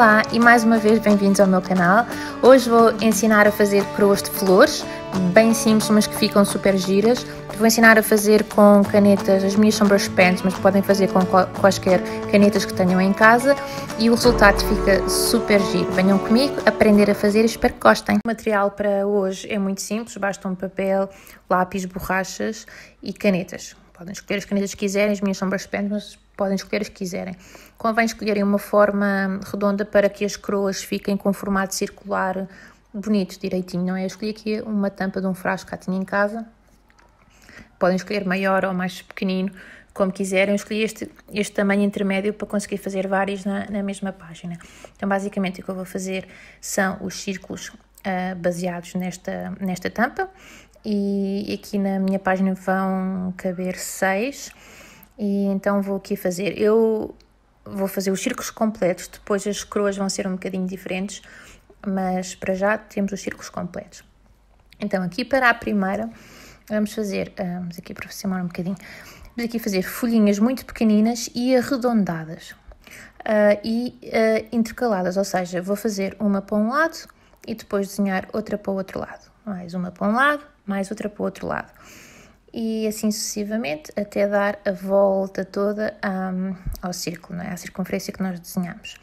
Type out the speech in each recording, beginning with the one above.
Olá e mais uma vez bem-vindos ao meu canal. Hoje vou ensinar a fazer coroas de flores, bem simples mas que ficam super giras. Vou ensinar a fazer com canetas, as minhas são brush pens, mas podem fazer com quaisquer canetas que tenham em casa e o resultado fica super giro. Venham comigo aprender a fazer e espero que gostem. O material para hoje é muito simples, basta um papel, lápis, borrachas e canetas. Podem escolher as canetas que quiserem, as minhas são brush pens, mas podem escolher as que quiserem. Convém escolherem uma forma redonda para que as coroas fiquem com formato circular bonito, direitinho, não é? Eu escolhi aqui uma tampa de um frasco que tinha em casa. Podem escolher maior ou mais pequenino, como quiserem. Eu escolhi este, este tamanho intermédio para conseguir fazer vários na, na mesma página. Então, basicamente, o que eu vou fazer são os círculos uh, baseados nesta, nesta tampa. E aqui na minha página vão caber seis e então vou aqui fazer. Eu vou fazer os círculos completos, depois as coroas vão ser um bocadinho diferentes, mas para já temos os círculos completos. Então aqui para a primeira vamos fazer, ah, vamos aqui aproximar um bocadinho, vamos aqui fazer folhinhas muito pequeninas e arredondadas uh, e uh, intercaladas, ou seja, vou fazer uma para um lado e depois desenhar outra para o outro lado, mais uma para um lado, mais outra para o outro lado e assim sucessivamente até dar a volta toda um, ao círculo, não é? à circunferência que nós desenhamos.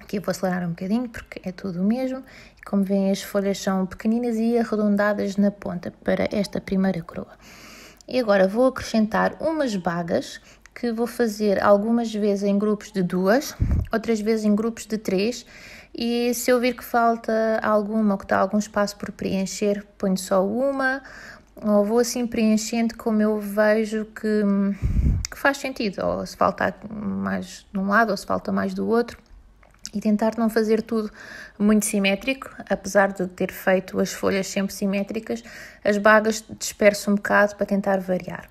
Aqui eu vou acelerar um bocadinho porque é tudo o mesmo. Como veem, as folhas são pequeninas e arredondadas na ponta para esta primeira coroa. E agora vou acrescentar umas bagas que vou fazer algumas vezes em grupos de duas, outras vezes em grupos de três. E se eu vir que falta alguma ou que está algum espaço por preencher, ponho só uma ou vou assim preenchendo como eu vejo que, que faz sentido, ou se falta mais de um lado ou se falta mais do outro e tentar não fazer tudo muito simétrico, apesar de ter feito as folhas sempre simétricas, as bagas disperso um bocado para tentar variar.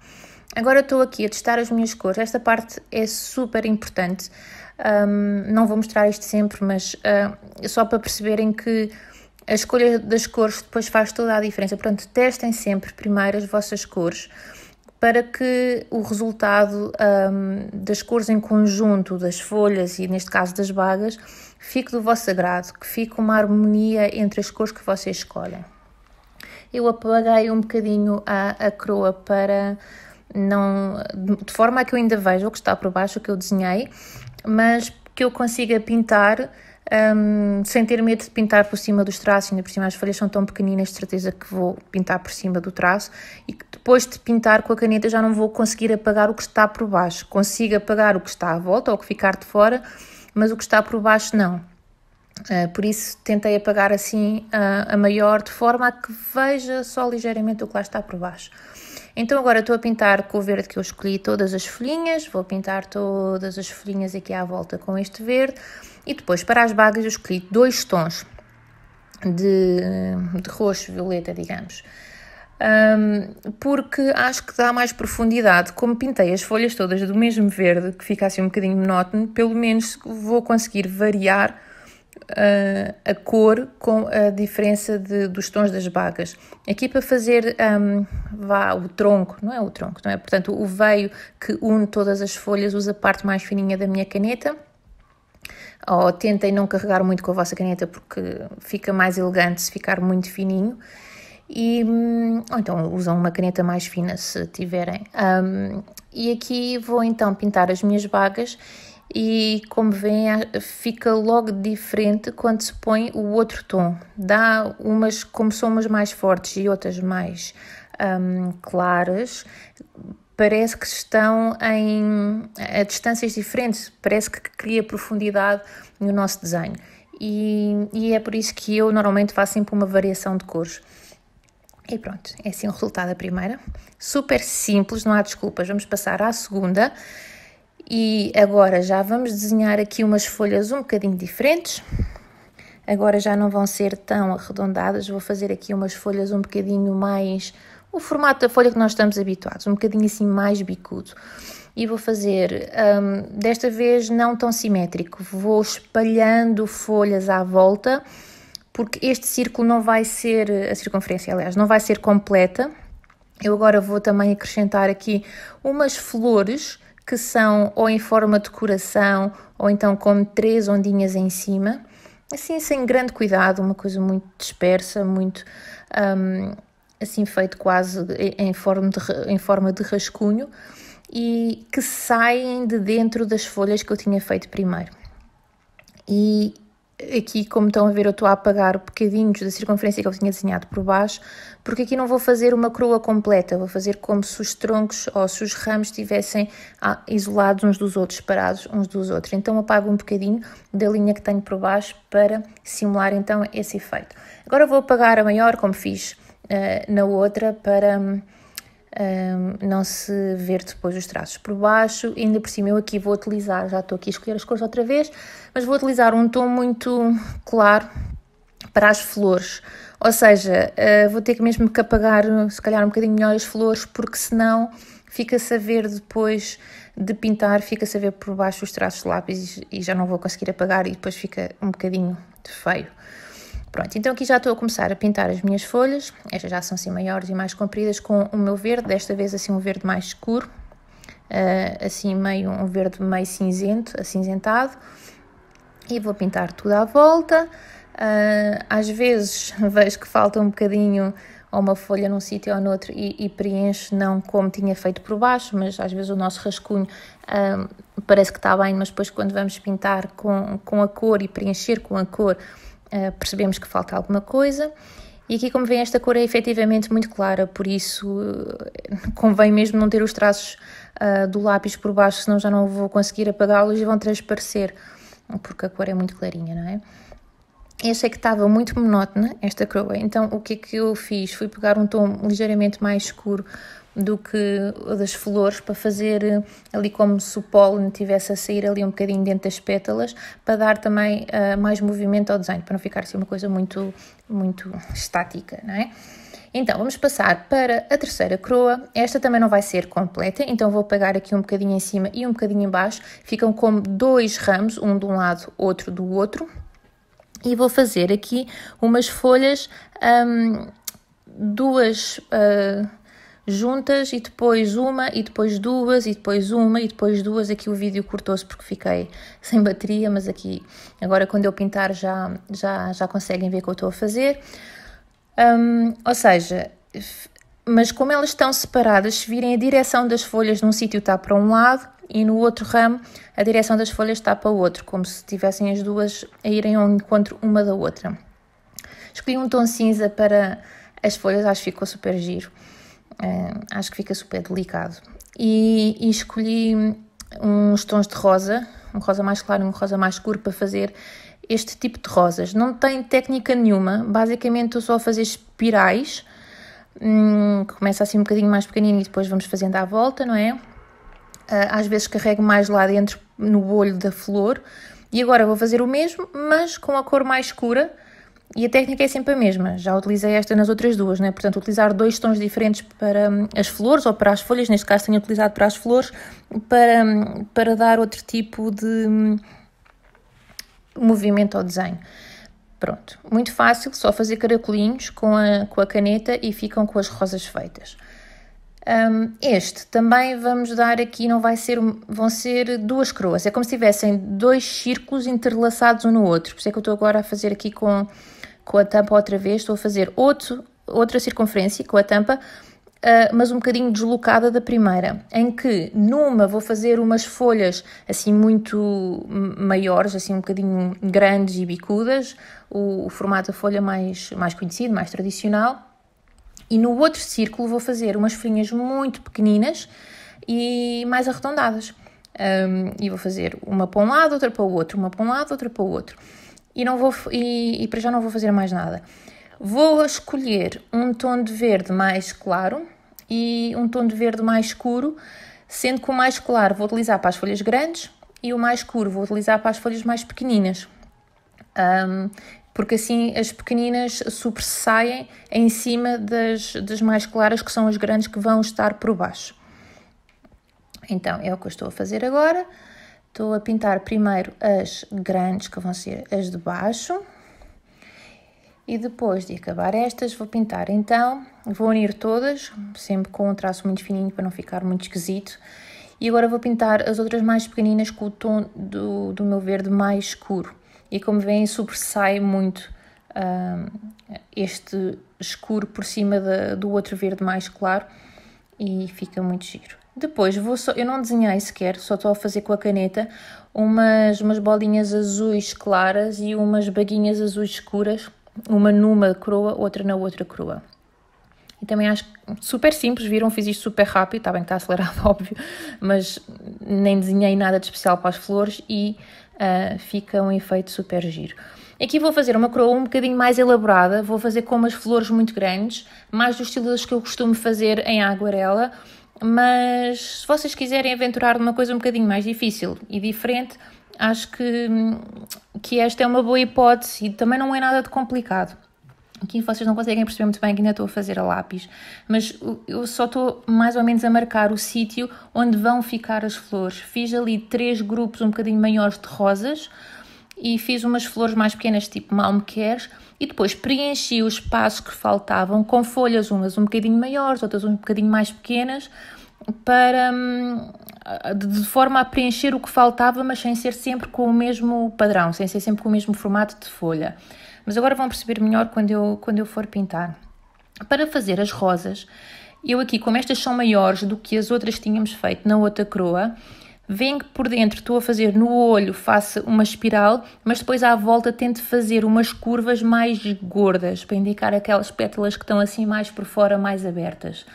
Agora estou aqui a testar as minhas cores, esta parte é super importante, um, não vou mostrar isto sempre, mas uh, só para perceberem que a escolha das cores depois faz toda a diferença. Portanto, testem sempre primeiro as vossas cores para que o resultado um, das cores em conjunto, das folhas e neste caso das bagas, fique do vosso agrado, que fique uma harmonia entre as cores que vocês escolhem. Eu apaguei um bocadinho a, a coroa para não. de forma a que eu ainda veja o que está por baixo, o que eu desenhei, mas que eu consiga pintar um, sem ter medo de pintar por cima dos traços, ainda por cima as folhas são tão pequeninas, de certeza que vou pintar por cima do traço e que depois de pintar com a caneta já não vou conseguir apagar o que está por baixo. Consigo apagar o que está à volta ou o que ficar de fora, mas o que está por baixo não. Uh, por isso tentei apagar assim uh, a maior, de forma a que veja só ligeiramente o que lá está por baixo. Então agora estou a pintar com o verde que eu escolhi todas as folhinhas, vou pintar todas as folhinhas aqui à volta com este verde e depois para as bagas eu escolhi dois tons de, de roxo, violeta, digamos. Um, porque acho que dá mais profundidade. Como pintei as folhas todas do mesmo verde, que fica assim um bocadinho monótono, pelo menos vou conseguir variar uh, a cor com a diferença de, dos tons das bagas. Aqui para fazer um, vá, o tronco, não é o tronco, não é? Portanto, o veio que une todas as folhas, usa a parte mais fininha da minha caneta ou oh, tentem não carregar muito com a vossa caneta porque fica mais elegante se ficar muito fininho e, hum, ou então usam uma caneta mais fina se tiverem. Um, e aqui vou então pintar as minhas bagas e, como veem, fica logo diferente quando se põe o outro tom. Dá umas, como são umas mais fortes e outras mais um, claras, parece que estão em, a distâncias diferentes, parece que cria profundidade no nosso desenho. E, e, é por isso que eu normalmente faço sempre uma variação de cores. E pronto, é assim o resultado da primeira. Super simples, não há desculpas. Vamos passar à segunda. E agora já vamos desenhar aqui umas folhas um bocadinho diferentes. Agora já não vão ser tão arredondadas, vou fazer aqui umas folhas um bocadinho mais... O formato da folha que nós estamos habituados, um bocadinho assim mais bicudo. E vou fazer, um, desta vez não tão simétrico, vou espalhando folhas à volta, porque este círculo não vai ser, a circunferência aliás, não vai ser completa. Eu agora vou também acrescentar aqui umas flores, que são ou em forma de coração ou então como três ondinhas em cima, assim sem grande cuidado, uma coisa muito dispersa, muito um, assim feito quase em forma de, em forma de rascunho e que saem de dentro das folhas que eu tinha feito primeiro. E aqui, como estão a ver, eu estou a apagar bocadinhos da circunferência que eu tinha desenhado por baixo, porque aqui não vou fazer uma coroa completa, vou fazer como se os troncos ou se os ramos estivessem ah, isolados uns dos outros, separados uns dos outros. Então apago um bocadinho da linha que tenho por baixo para simular então esse efeito. Agora vou apagar a maior, como fiz uh, na outra, para hum, um, não se ver depois os traços por baixo. Ainda por cima eu aqui vou utilizar, já estou aqui a escolher as cores outra vez, mas vou utilizar um tom muito claro para as flores. Ou seja, uh, vou ter que mesmo que apagar se calhar um bocadinho melhor as flores, porque senão fica-se a ver depois de pintar, fica-se a ver por baixo os traços de lápis e já não vou conseguir apagar e depois fica um bocadinho feio. Pronto, então aqui já estou a começar a pintar as minhas folhas, estas já são assim maiores e mais compridas, com o meu verde, desta vez assim um verde mais escuro, ah, assim meio um verde meio cinzento, acinzentado, e vou pintar tudo à volta. Ah, às vezes vejo que falta um bocadinho ou uma folha num sítio ou noutro e, e preenche não como tinha feito por baixo, mas às vezes o nosso rascunho ah, parece que está bem, mas depois quando vamos pintar com, com a cor e preencher com a cor, ah, percebemos que falta alguma coisa. E aqui, como vêem, esta cor é efetivamente muito clara, por isso ah, convém mesmo não ter os traços uh, do lápis por baixo, senão já não vou conseguir apagá-los e vão transparecer, porque a cor é muito clarinha, não é? eu achei que estava muito monótona esta coroa, então o que é que eu fiz? Fui pegar um tom ligeiramente mais escuro do que o das flores, para fazer eh, ali como se o pólen tivesse a sair ali um bocadinho dentro das pétalas, para dar também uh, mais movimento ao desenho, para não ficar assim uma coisa muito, muito estática, não é? Então, vamos passar para a terceira coroa. Esta também não vai ser completa, então vou pegar aqui um bocadinho em cima e um bocadinho em baixo. Ficam como dois ramos, um de um lado, outro do outro, e vou fazer aqui umas folhas, um, duas uh, juntas e depois uma e depois duas e depois uma e depois duas. Aqui o vídeo cortou-se porque fiquei sem bateria, mas aqui agora quando eu pintar já, já, já conseguem ver o que eu estou a fazer. Um, ou seja, mas como elas estão separadas, se virem a direção das folhas num sítio está para um lado e no outro ramo a direção das folhas está para o outro, como se tivessem as duas a irem ao encontro uma da outra. Escolhi um tom cinza para as folhas, acho que ficou super giro, uh, acho que fica super delicado. E, e, escolhi uns tons de rosa, um rosa mais claro e um rosa mais escuro para fazer este tipo de rosas. Não tem técnica nenhuma, basicamente estou só a fazer espirais Hum, que começa assim um bocadinho mais pequenino e depois vamos fazendo à volta, não é? Ah, às vezes carrego mais lá dentro no olho da flor e agora vou fazer o mesmo, mas com a cor mais escura e a técnica é sempre a mesma. Já utilizei esta nas outras duas, né? portanto utilizar dois tons diferentes para hum, as flores ou para as folhas, neste caso tenho utilizado para as flores, para, hum, para dar outro tipo de movimento ao desenho. Pronto, muito fácil, só fazer caracolinhos com a, com a caneta e ficam com as rosas feitas. Um, este também vamos dar aqui, não vai ser, vão ser duas coroas, é como se tivessem dois círculos entrelaçados um no outro, por isso é que eu estou agora a fazer aqui com, com a tampa outra vez, estou a fazer outro, outra circunferência com a tampa, Uh, mas um bocadinho deslocada da primeira, em que numa vou fazer umas folhas assim muito maiores, assim um bocadinho grandes e bicudas, o, o formato da folha mais, mais conhecido, mais tradicional, e no outro círculo vou fazer umas folhinhas muito pequeninas e mais arredondadas. Um, ah, e vou fazer uma para um lado, outra para o outro, uma para um lado, outra para o outro. E, não vou, e, e para já não vou fazer mais nada. Vou escolher um tom de verde mais claro e um tom de verde mais escuro, sendo que o mais claro vou utilizar para as folhas grandes e o mais escuro vou utilizar para as folhas mais pequeninas. Um, porque assim as pequeninas sobressaem em cima das, das mais claras, que são as grandes que vão estar por baixo. Então, é o que eu estou a fazer agora. Estou a pintar primeiro as grandes, que vão ser as de baixo. E depois de acabar estas, vou pintar então, vou unir todas, sempre com um traço muito fininho para não ficar muito esquisito. E agora vou pintar as outras mais pequeninas com o tom do, do meu verde mais escuro. E como veem, sobressai muito uh, este escuro por cima da, do outro verde mais claro e fica muito giro. Depois, vou só, eu não desenhei sequer, só estou a fazer com a caneta umas, umas bolinhas azuis claras e umas baguinhas azuis escuras uma numa coroa, outra na outra coroa. E também acho super simples, viram, fiz isto super rápido, está bem que está acelerado, óbvio, mas nem desenhei nada de especial para as flores e uh, fica um efeito super giro. Aqui vou fazer uma coroa um bocadinho mais elaborada, vou fazer com umas flores muito grandes, mais do estilo das que eu costumo fazer em aguarela, mas se vocês quiserem aventurar numa coisa um bocadinho mais difícil e diferente, acho que, que esta é uma boa hipótese e também não é nada de complicado. Aqui vocês não conseguem perceber muito bem que ainda estou a fazer a lápis, mas eu só estou mais ou menos a marcar o sítio onde vão ficar as flores. Fiz ali três grupos um bocadinho maiores de rosas e fiz umas flores mais pequenas, tipo mal queres, e depois preenchi os espaços que faltavam com folhas, umas um bocadinho maiores, outras um bocadinho mais pequenas, para hum, de forma a preencher o que faltava, mas sem ser sempre com o mesmo padrão, sem ser sempre com o mesmo formato de folha. Mas agora vão perceber melhor quando eu, quando eu for pintar. Para fazer as rosas, eu aqui, como estas são maiores do que as outras que tínhamos feito na outra coroa, Vem que por dentro estou a fazer no olho, faço uma espiral, mas depois à volta tento fazer umas curvas mais gordas, para indicar aquelas pétalas que estão assim mais por fora, mais abertas.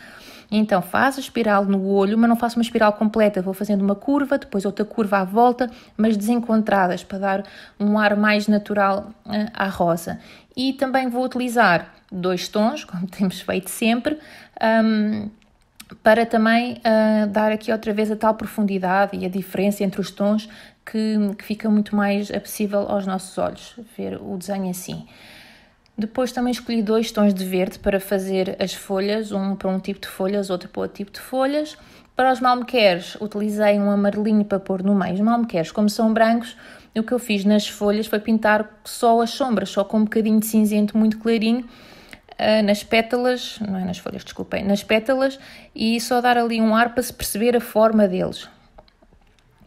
Então faço a espiral no olho, mas não faço uma espiral completa, vou fazendo uma curva, depois outra curva à volta, mas desencontradas, para dar um ar mais natural eh, à rosa. E também vou utilizar dois tons, como temos feito sempre, um, para também uh, dar aqui outra vez a tal profundidade e a diferença entre os tons que, que fica muito mais acessível aos nossos olhos, ver o desenho assim. Depois também escolhi dois tons de verde para fazer as folhas, um para um tipo de folhas, outro para outro tipo de folhas. Para os malmequeres utilizei um amarelinho para pôr no meio. Os malmequeres, como são brancos, o que eu fiz nas folhas foi pintar só as sombras, só com um bocadinho de cinzento muito clarinho ah, nas pétalas, não é nas folhas, desculpem, nas pétalas e só dar ali um ar para se perceber a forma deles.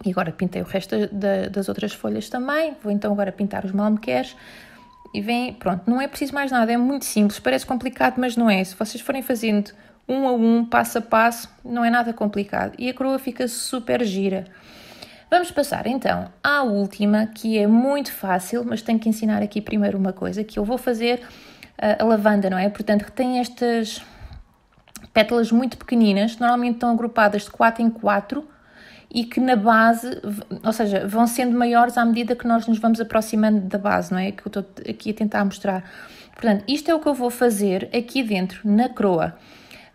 E agora pintei o resto das outras folhas também, vou então agora pintar os malmequeres e vem, pronto, não é preciso mais nada, é muito simples, parece complicado, mas não é. Se vocês forem fazendo um a um, passo a passo, não é nada complicado. E a coroa fica super gira. Vamos passar então à última, que é muito fácil, mas tenho que ensinar aqui primeiro uma coisa, que eu vou fazer eh, a lavanda, não é? Portanto, tem estas pétalas muito pequeninas, normalmente estão agrupadas de 4 em 4, e que na base, ou seja, vão sendo maiores à medida que nós nos vamos aproximando da base, não é? Que eu estou aqui a tentar mostrar. Portanto, isto é o que eu vou fazer aqui dentro, na croa.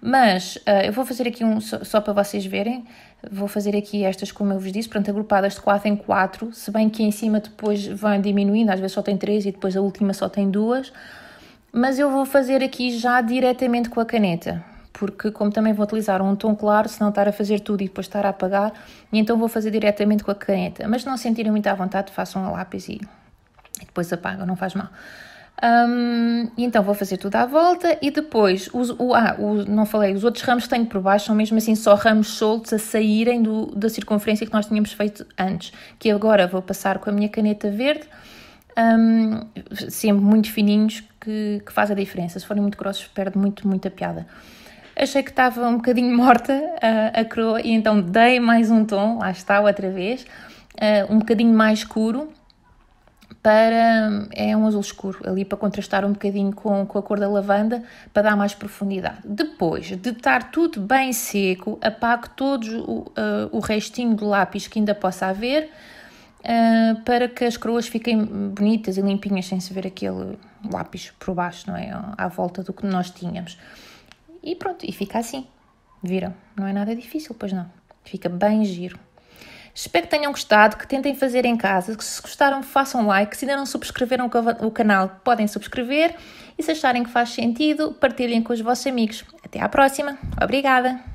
Mas uh, eu vou fazer aqui um só, só, para vocês verem. Vou fazer aqui estas, como eu vos disse, portanto, agrupadas de 4 em 4, se bem que em cima depois vão diminuindo, às vezes só tem 3 e depois a última só tem duas. Mas eu vou fazer aqui já diretamente com a caneta porque como também vou utilizar um tom claro, se não estar a fazer tudo e depois estar a apagar, e então vou fazer diretamente com a caneta. Mas se não sentirem muito à vontade, façam a lápis e, e depois apagam, não faz mal. Um, então vou fazer tudo à volta e depois, os, o, ah, o, não falei, os outros ramos que tenho por baixo são mesmo assim só ramos soltos a saírem do, da circunferência que nós tínhamos feito antes, que agora vou passar com a minha caneta verde, um, sempre muito fininhos, que, que faz a diferença. Se forem muito grossos, perde muito, a piada achei que estava um bocadinho morta uh, a coroa e então dei mais um tom, lá está outra vez, uh, um bocadinho mais escuro para é um azul escuro ali para contrastar um bocadinho com, com a cor da lavanda para dar mais profundidade. Depois de estar tudo bem seco, apago todo o, uh, o restinho do lápis que ainda possa haver uh, para que as coroas fiquem bonitas e limpinhas sem se ver aquele lápis por baixo, não é? À volta do que nós tínhamos. E pronto, e fica assim. Viram? Não é nada difícil, pois não. Fica bem giro. Espero que tenham gostado, que tentem fazer em casa. Que se gostaram, façam like. Se ainda não subscreveram o canal, podem subscrever. E se acharem que faz sentido, partilhem com os vossos amigos. Até à próxima. Obrigada!